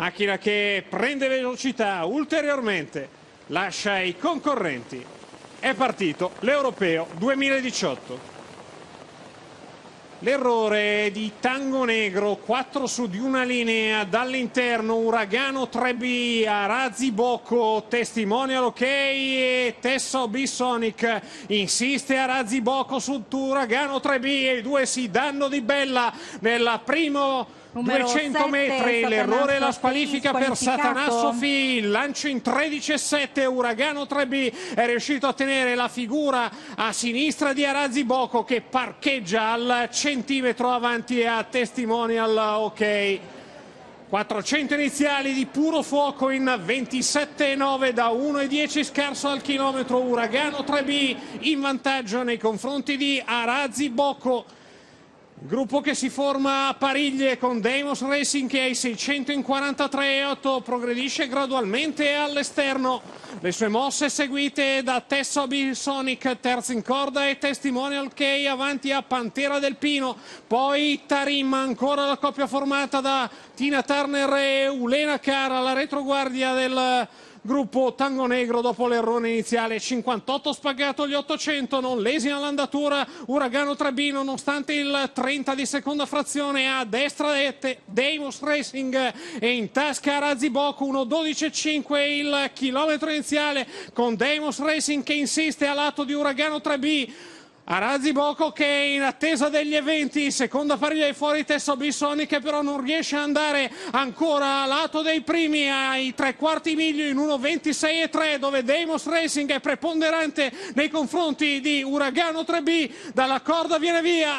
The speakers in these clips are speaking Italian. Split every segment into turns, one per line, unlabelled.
Macchina che prende velocità ulteriormente, lascia i concorrenti. È partito l'Europeo 2018. L'errore di Tango Negro, 4 su di una linea, dall'interno Uragano 3B, Arazzi Bocco, testimonial ok e Tesso Bisonic, insiste Arazzi Bocco su Uragano 3B e i due si danno di bella nella primo 200 metri, l'errore e la squalifica per Satanasso Fin, lancio in 13,7, Uragano 3B è riuscito a tenere la figura a sinistra di Arazzi Boco che parcheggia al centimetro avanti a testimonial ok. 400 iniziali di puro fuoco in 27,9 da 1,10 scarso al chilometro. Uragano 3B in vantaggio nei confronti di Arazzi Bocco. Gruppo che si forma a Pariglie con Deimos Racing che ai 643,8 progredisce gradualmente all'esterno. Le sue mosse seguite da Tessobi Sonic, terzo in corda e Testimonial K avanti a Pantera del Pino. Poi Tarim, ancora la coppia formata da Tina Turner e Ulena Cara la retroguardia del gruppo Tango Negro dopo l'errore iniziale 58 spagato gli 800 non lesina l'andatura Uragano Trebino nonostante il 30 di seconda frazione a destra Deimos Racing e in tasca Razzi Boku 1.12.5 il chilometro iniziale con Deimos Racing che insiste a lato di Uragano 3B Boco che è in attesa degli eventi, seconda pariglia è fuori Tesso Bissoni che però non riesce ad andare ancora a lato dei primi ai tre quarti miglio in 1.26 e 3 dove Deimos Racing è preponderante nei confronti di Uragano 3B, dalla corda viene via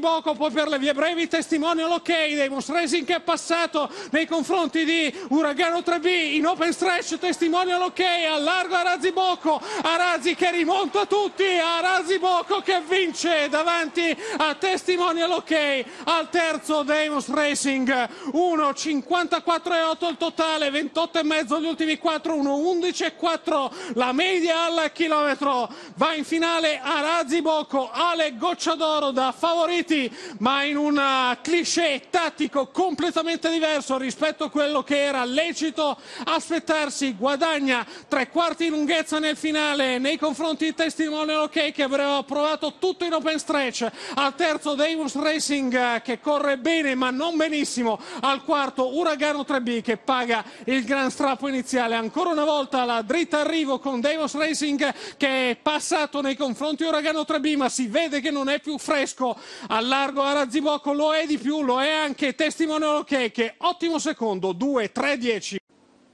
Boco, poi per le vie brevi testimonio l'ok, okay. Deimos Racing che è passato nei confronti di Uragano 3B in open stretch, testimonio l'ok, okay. allarga Araziboko, Arazi che rimonta tutti, Araziboko che vince davanti a Testimonial OK al terzo Deimos Racing 1, 54,8 il totale, 28,5 gli ultimi 4, 1, 11,4 la media al chilometro va in finale a Razibocco Ale Goccia d'Oro da favoriti ma in un uh, cliché tattico completamente diverso rispetto a quello che era lecito aspettarsi guadagna tre quarti lunghezza nel finale nei confronti di Testimonial OK che avrebbe provato trovato tutto in open stretch, al terzo Davis Racing eh, che corre bene ma non benissimo, al quarto Uragano 3B che paga il gran strappo iniziale, ancora una volta la dritta arrivo con Davos Racing che è passato nei confronti di Uragano 3B ma si vede che non è più fresco, al largo Arazzibocco lo è di più, lo è anche Testimone Ok che ottimo secondo, 2-3-10.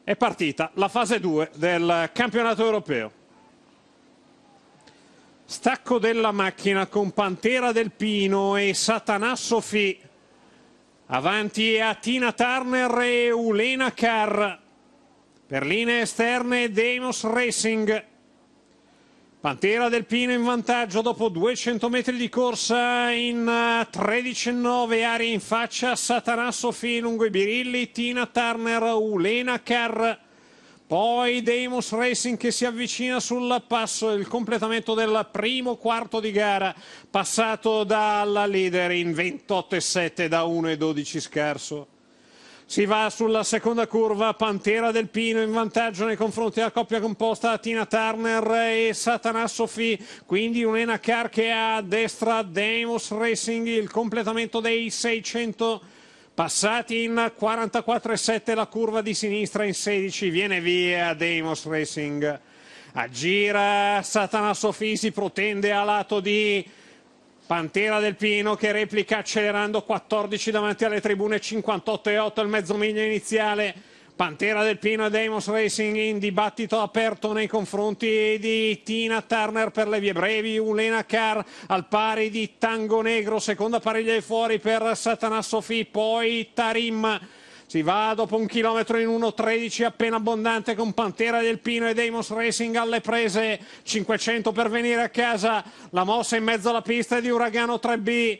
È partita la fase 2 del campionato europeo. Stacco della macchina con Pantera del Pino e Satanasso Fi. Avanti a Tina Turner e Ulena Carr. Per linee esterne Deimos Racing. Pantera del Pino in vantaggio dopo 200 metri di corsa in 13-9, eh, aria in faccia, Satanasso Fi lungo i birilli, Tina Turner, Ulena Carr. Poi Deimos Racing che si avvicina sul passo, il completamento del primo quarto di gara, passato dalla leader in 28,7 da 1,12 scarso. Si va sulla seconda curva, Pantera del Pino in vantaggio nei confronti della coppia composta da Tina Turner e Satana Sofì. quindi un'Ena Car che ha a destra Deimos Racing, il completamento dei 600 Passati in 44,7 la curva di sinistra in 16, viene via Deimos Racing. Aggira Satana Sofì, si protende a lato di Pantera del Pino che replica accelerando 14 davanti alle tribune, 58,8 il mezzo miglio iniziale. Pantera del Pino e Demos Racing in dibattito aperto nei confronti di Tina Turner per le vie brevi, Ulena Carr al pari di Tango Negro, seconda pariglia di fuori per Satana Sofì, poi Tarim. Si va dopo un chilometro in 1.13 appena abbondante con Pantera del Pino e Deimos Racing alle prese, 500 per venire a casa, la mossa in mezzo alla pista di Uragano 3B.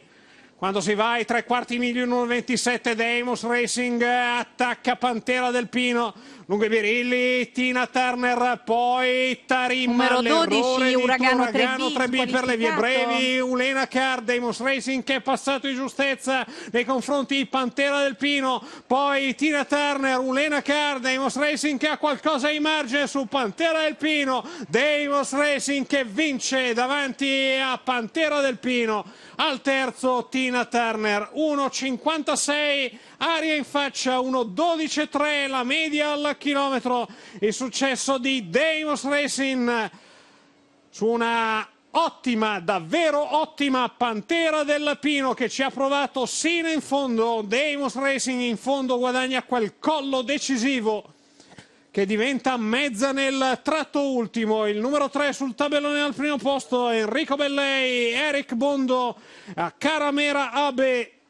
Quando si va ai tre quarti miglio 1.27 Deimos Racing eh, attacca Pantera del Pino Lungo i Birilli, Tina Turner, poi Tarim, numero 12, Uragano, uragano 3B, 3B per le vie brevi, Ulena Car, Deimos Racing che è passato di giustezza nei confronti di Pantera del Pino, poi Tina Turner, Ulena Car, Deimos Racing che ha qualcosa in margine su Pantera del Pino, Deimos Racing che vince davanti a Pantera del Pino, al terzo Tina Turner, 1.56 aria in faccia, 1.12.3 la media al chilometro, il successo di Deimos Racing su una ottima, davvero ottima Pantera del dell'Alpino che ci ha provato sino in fondo. Deimos Racing in fondo guadagna quel collo decisivo che diventa mezza nel tratto ultimo. Il numero 3 sul tabellone al primo posto, Enrico Bellei, Eric Bondo, Caramera Abe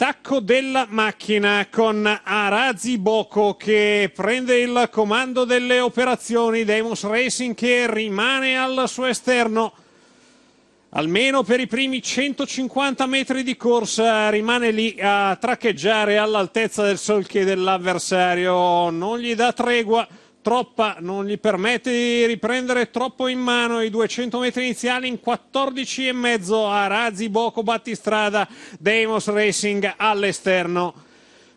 stacco della macchina con Arazi Boko che prende il comando delle operazioni. Demos Racing che rimane al suo esterno. Almeno per i primi 150 metri di corsa rimane lì a traccheggiare all'altezza del solche dell'avversario, non gli dà tregua. Troppa non gli permette di riprendere troppo in mano i 200 metri iniziali in 14,5 a razzi Boco battistrada Deimos Racing all'esterno.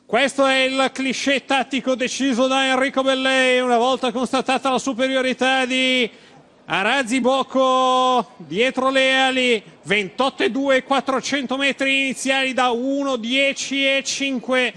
Questo è il cliché tattico deciso da Enrico Bellei una volta constatata la superiorità di Arazzi Bocco dietro le ali 28 e 2 400 metri iniziali da 1 10 e 5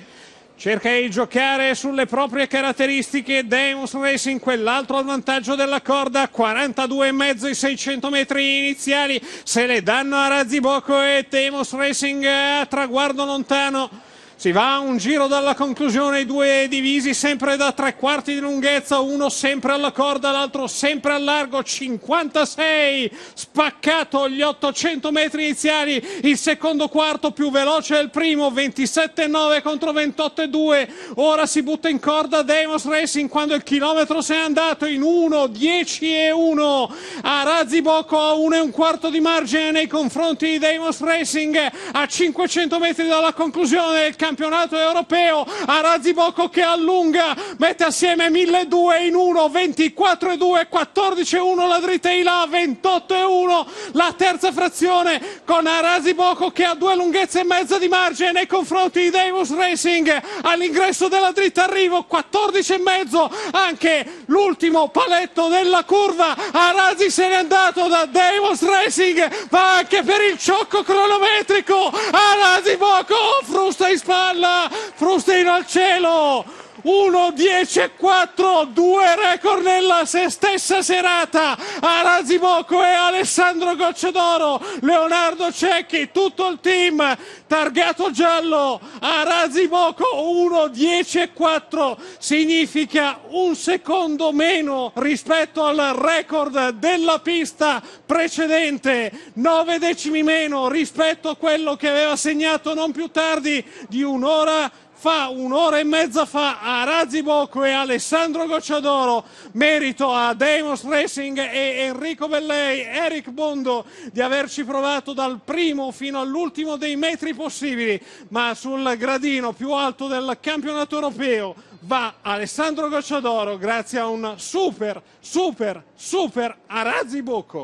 Cerca di giocare sulle proprie caratteristiche Deus Racing, quell'altro al vantaggio della corda, 42,5 i 600 metri iniziali, se le danno a Razziboco e Deus Racing eh, a traguardo lontano. Si va a un giro dalla conclusione, i due divisi sempre da tre quarti di lunghezza, uno sempre alla corda, l'altro sempre al largo, 56, spaccato gli 800 metri iniziali, il secondo quarto più veloce del primo, 27,9 contro 28,2, ora si butta in corda Demos Racing quando il chilometro se è andato in 1, 10 e 1, a bocco a 1 e un quarto di margine nei confronti di Demos Racing a 500 metri dalla conclusione del campionato campionato europeo a Razibocco che allunga, mette assieme 1.200 in 1, 24 e 2, 14 e 1 la dritta Ila, 28 e 1 la terza frazione con Razibocco che ha due lunghezze e mezza di margine nei confronti di Davos Racing all'ingresso della dritta arrivo, 14 e mezzo anche l'ultimo paletto della curva, Arazi se n'è andato da Davos Racing, va anche per il ciocco cronometrico, Arazi Boco frusta in spazio palla, Frustino al cielo, 1, 10 e 4, due record nella se stessa serata a Razibocco e Alessandro Gocciodoro, Leonardo Cecchi, tutto il team targato giallo a Razibocco 1, 10 e 4 significa un secondo meno rispetto al record della pista precedente, 9 decimi meno rispetto a quello che aveva segnato non più tardi di un'ora fa un'ora e mezza fa a Razibocco e Alessandro Gocciadoro, merito a Demos Racing e Enrico Bellei, Eric Bondo di averci provato dal primo fino all'ultimo dei metri possibili, ma sul gradino più alto del campionato europeo va Alessandro Gocciadoro grazie a un super, super, super a Razibocco.